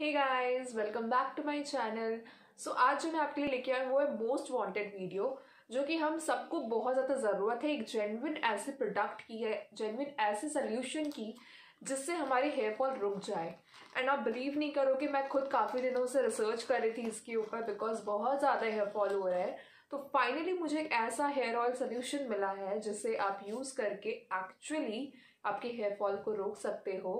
hey guys welcome back to my channel so आज जो मैं आपके लिए लेके आई वो है मोस्ट वांटेड वीडियो जो कि हम सबको बहुत ज़्यादा ज़रूरत है एक जेनविन ऐसे प्रोडक्ट की है जेनविन ऐसे सोल्यूशन की जिससे हमारे हेयर फॉल रुक जाए एंड आप बिलीव नहीं करो कि मैं खुद काफ़ी दिनों से रिसर्च कर रही थी इसके ऊपर बिकॉज बहुत ज़्यादा हेयर फॉल हो रहा है तो फाइनली मुझे एक ऐसा हेयर ऑयल सोल्यूशन मिला है जिसे आप यूज़ करके एक्चुअली आपके हेयर फॉल को रोक सकते हो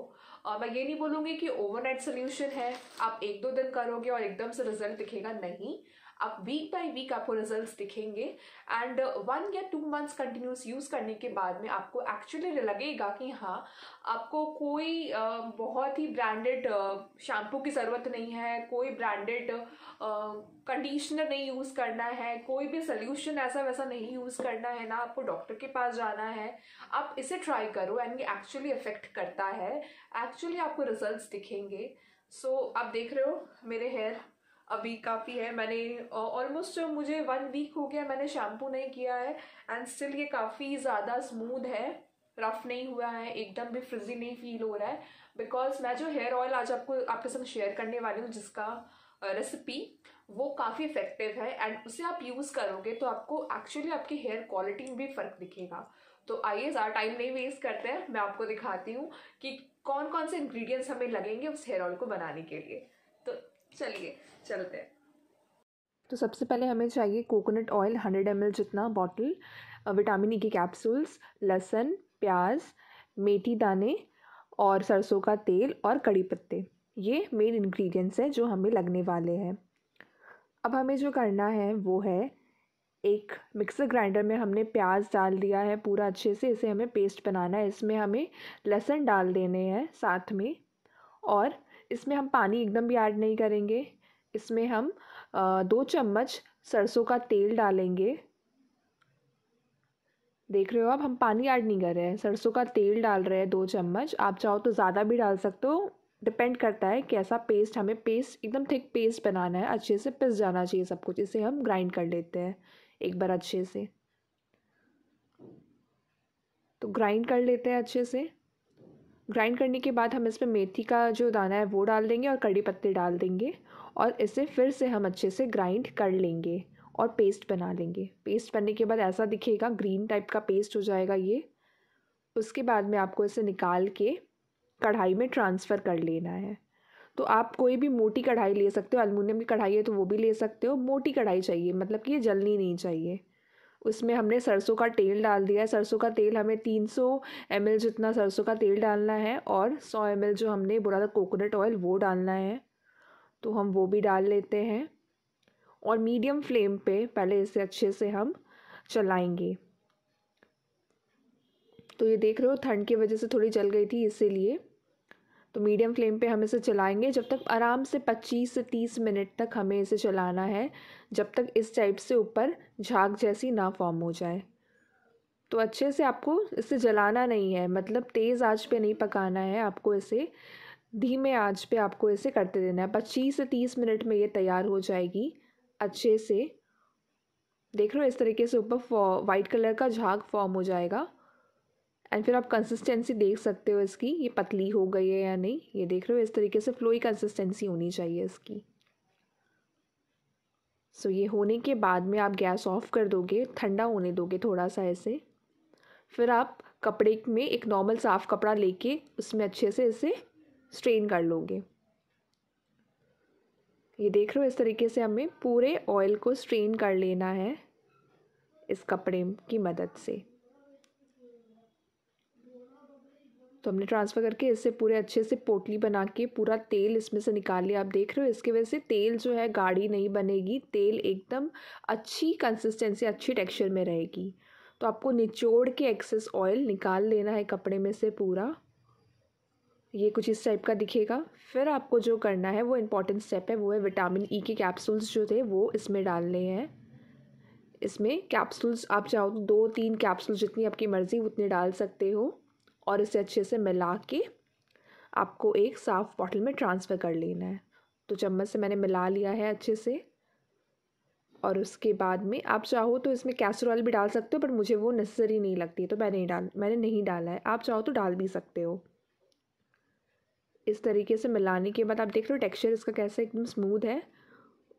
और मैं ये नहीं बोलूँगी कि ओवरनाइट सोल्यूशन है आप एक दो दिन करोगे और एकदम से रिजल्ट दिखेगा नहीं आप वीक बाय वीक आपको रिजल्ट्स दिखेंगे एंड वन uh, या टू मंथ्स कंटिन्यूस यूज़ करने के बाद में आपको एक्चुअली लगेगा कि हाँ आपको कोई uh, बहुत ही ब्रांडेड शैम्पू uh, की ज़रूरत नहीं है कोई ब्रांडेड कंडीशनर नहीं यूज़ करना है कोई भी सोल्यूशन ऐसा वैसा नहीं यूज़ करना है ना आपको डॉक्टर के पास जाना है आप इसे ट्राई करो एंड ये एक्चुअली इफेक्ट करता है एक्चुअली आपको रिजल्ट दिखेंगे सो so, आप देख रहे हो मेरे हेयर अभी काफ़ी है मैंने ऑलमोस्ट मुझे वन वीक हो गया मैंने शैम्पू नहीं किया है एंड स्टिल ये काफ़ी ज़्यादा स्मूद है रफ नहीं हुआ है एकदम भी फ्रिजी नहीं फील हो रहा है बिकॉज मैं जो हेयर ऑयल आज आपको आपके संग शेयर करने वाली हूँ जिसका रेसिपी वो काफ़ी इफेक्टिव है एंड उसे आप यूज़ करोगे तो आपको एक्चुअली आपकी हेयर क्वालिटी में भी फ़र्क दिखेगा तो आइए ज़्यादा टाइम नहीं वेस्ट करते हैं मैं आपको दिखाती हूँ कि कौन कौन से इन्ग्रीडियंट्स हमें लगेंगे उस हेयर ऑयल को बनाने के लिए चलिए चलते हैं तो सबसे पहले हमें चाहिए कोकोनट ऑयल हंड्रेड एम जितना बॉटल विटामिन ई के कैप्सूल्स लहसन प्याज मेथी दाने और सरसों का तेल और कड़ी पत्ते ये मेन इंग्रेडिएंट्स हैं जो हमें लगने वाले हैं अब हमें जो करना है वो है एक मिक्सर ग्राइंडर में हमने प्याज डाल दिया है पूरा अच्छे से इसे हमें पेस्ट बनाना है इसमें हमें लहसुन डाल देने हैं साथ में और इसमें हम पानी एकदम भी ऐड नहीं करेंगे इसमें हम दो चम्मच सरसों का तेल डालेंगे देख रहे हो आप हम पानी ऐड नहीं कर रहे हैं सरसों का तेल डाल रहे हैं दो चम्मच आप चाहो तो ज़्यादा भी डाल सकते हो डिपेंड करता है कैसा पेस्ट हमें पेस्ट एकदम थिक पेस्ट बनाना है अच्छे से पिस जाना चाहिए सब कुछ इसे हम ग्राइंड कर लेते हैं एक बार अच्छे से तो ग्राइंड कर लेते हैं अच्छे से ग्राइंड करने के बाद हम इसमें मेथी का जो दाना है वो डाल देंगे और कड़ी पत्ते डाल देंगे और इसे फिर से हम अच्छे से ग्राइंड कर लेंगे और पेस्ट बना लेंगे पेस्ट बनने के बाद ऐसा दिखेगा ग्रीन टाइप का पेस्ट हो जाएगा ये उसके बाद में आपको इसे निकाल के कढ़ाई में ट्रांसफ़र कर लेना है तो आप कोई भी मोटी कढ़ाई ले सकते हो अलमूनियम की कढ़ाई है तो वो भी ले सकते हो मोटी कढ़ाई चाहिए मतलब कि ये जलनी नहीं चाहिए उसमें हमने सरसों का तेल डाल दिया है सरसों का तेल हमें 300 सौ जितना सरसों का तेल डालना है और 100 एम जो हमने बोला था कोकोनट ऑयल वो डालना है तो हम वो भी डाल लेते हैं और मीडियम फ्लेम पे पहले इसे अच्छे से हम चलाएंगे तो ये देख रहे हो ठंड की वजह से थोड़ी जल गई थी इसीलिए तो मीडियम फ्लेम पे हम इसे चलाएंगे जब तक आराम से 25 से 30 मिनट तक हमें इसे चलाना है जब तक इस टाइप से ऊपर झाग जैसी ना फॉर्म हो जाए तो अच्छे से आपको इसे जलाना नहीं है मतलब तेज़ आँच पर नहीं पकाना है आपको इसे धीमे आँच पर आपको इसे करते देना है पच्चीस से तीस मिनट में ये तैयार हो जाएगी अच्छे से देख लो इस तरीके से ऊपर वाइट कलर का झाग फॉर्म हो जाएगा एंड फिर आप कंसिस्टेंसी देख सकते हो इसकी ये पतली हो गई है या नहीं ये देख रहे हो इस तरीके से फ्लोई कंसिस्टेंसी होनी चाहिए इसकी सो so, ये होने के बाद में आप गैस ऑफ कर दोगे ठंडा होने दोगे थोड़ा सा ऐसे फिर आप कपड़े में एक नॉर्मल साफ़ कपड़ा लेके उसमें अच्छे से इसे स्ट्रेन कर लोगे ये देख रहे हो इस तरीके से हमें पूरे ऑयल को स्ट्रेन कर लेना है इस कपड़े की मदद से तो हमने ट्रांसफ़र करके इससे पूरे अच्छे से पोटली बना के पूरा तेल इसमें से निकाल लिया आप देख रहे हो इसकी वजह से तेल जो है गाढ़ी नहीं बनेगी तेल एकदम अच्छी कंसिस्टेंसी अच्छी टेक्सचर में रहेगी तो आपको निचोड़ के एक्सेस ऑयल निकाल लेना है कपड़े में से पूरा ये कुछ इस टाइप का दिखेगा फिर आपको जो करना है वो इम्पॉर्टेंट स्टेप है वो है विटामिन ई e के कैप्सूल्स जो थे वो इसमें डालने हैं इसमें कैप्सूल्स आप चाहो तो दो तीन कैप्सूल जितनी आपकी मर्ज़ी उतने डाल सकते हो और इसे अच्छे से मिला के आपको एक साफ़ बॉटल में ट्रांसफ़र कर लेना है तो चम्मच से मैंने मिला लिया है अच्छे से और उसके बाद में आप चाहो तो इसमें कैसरोल भी डाल सकते हो बट मुझे वो नेसेसरी नहीं लगती है तो मैं नहीं डाल मैंने नहीं डाला है आप चाहो तो डाल भी सकते हो इस तरीके से मिलाने के बाद आप देख रहे हो टेक्सचर इसका कैसा एकदम स्मूथ है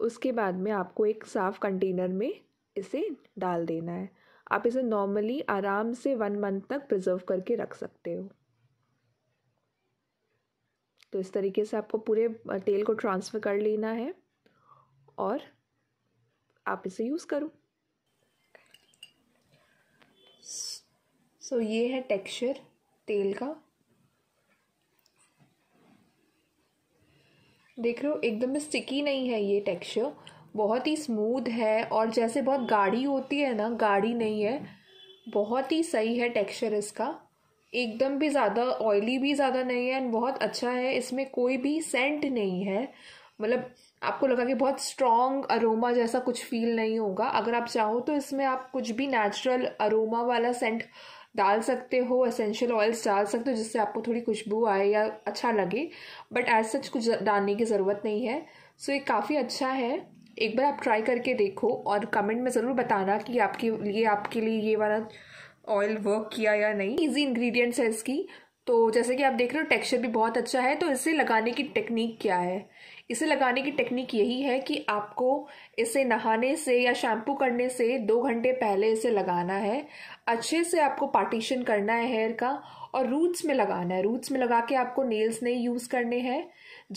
उसके बाद में आपको एक साफ़ कंटेनर में इसे डाल देना है आप इसे नॉर्मली आराम से वन मंथ तक प्रिजर्व करके रख सकते हो तो इस तरीके से आपको पूरे तेल को ट्रांसफ़र कर लेना है और आप इसे यूज़ करो सो so, ये है टेक्सचर तेल का देख रहे हो एकदम स्टिकी नहीं है ये टेक्सचर बहुत ही स्मूथ है और जैसे बहुत गाढ़ी होती है ना गाढ़ी नहीं है बहुत ही सही है टेक्सचर इसका एकदम भी ज़्यादा ऑयली भी ज़्यादा नहीं है एंड बहुत अच्छा है इसमें कोई भी सेंट नहीं है मतलब आपको लगा कि बहुत स्ट्रॉन्ग अरोमा जैसा कुछ फील नहीं होगा अगर आप चाहो तो इसमें आप कुछ भी नेचुरल अरोमा वाला सेंट डाल सकते हो एसेंशियल ऑयल्स डाल सकते हो जिससे आपको थोड़ी खुशबू आए या अच्छा लगे बट एज सच कुछ डालने की ज़रूरत नहीं है सो so, ये काफ़ी अच्छा है एक बार आप ट्राई करके देखो और कमेंट में ज़रूर बताना कि आपके लिए आपके लिए ये वाला ऑयल वर्क किया या नहीं इजी इंग्रेडिएंट्स है इसकी तो जैसे कि आप देख रहे हो टेक्सचर भी बहुत अच्छा है तो इसे लगाने की टेक्निक क्या है इसे लगाने की टेक्निक यही है कि आपको इसे नहाने से या शैम्पू करने से दो घंटे पहले इसे लगाना है अच्छे से आपको पार्टीशन करना है हेयर का और रूट्स में लगाना है रूट्स में लगा के आपको नेल्स नहीं यूज़ करने हैं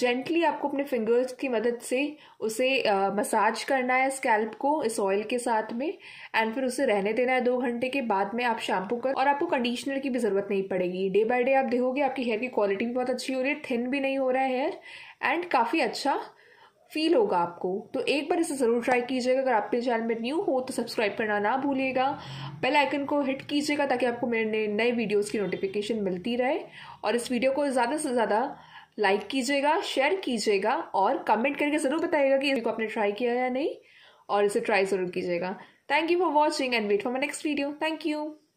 जेंटली आपको अपने फिंगर्स की मदद से उसे मसाज करना है स्कैल्प को इस ऑयल के साथ में एंड फिर उसे रहने देना है दो घंटे के बाद में आप शैम्पू कर और आपको कंडीशनर की भी ज़रूरत नहीं पड़ेगी डे बाय डे आप देखोगे आपकी हेयर की क्वालिटी भी बहुत अच्छी हो रही है थिन भी नहीं हो रहा है हेयर एंड काफ़ी अच्छा फील होगा आपको तो एक बार इसे ज़रूर ट्राई कीजिएगा अगर आपके चैनल में न्यू हो तो सब्सक्राइब करना ना भूलिएगा बेल आइकन को हिट कीजिएगा ताकि आपको मेरे नए वीडियोस की नोटिफिकेशन मिलती रहे और इस वीडियो को ज़्यादा से ज़्यादा लाइक कीजिएगा शेयर कीजिएगा और कमेंट करके ज़रूर बताइएगा कि इसको आपने ट्राई किया या नहीं और इसे ट्राई ज़रूर कीजिएगा thank you for watching and wait for my next video thank you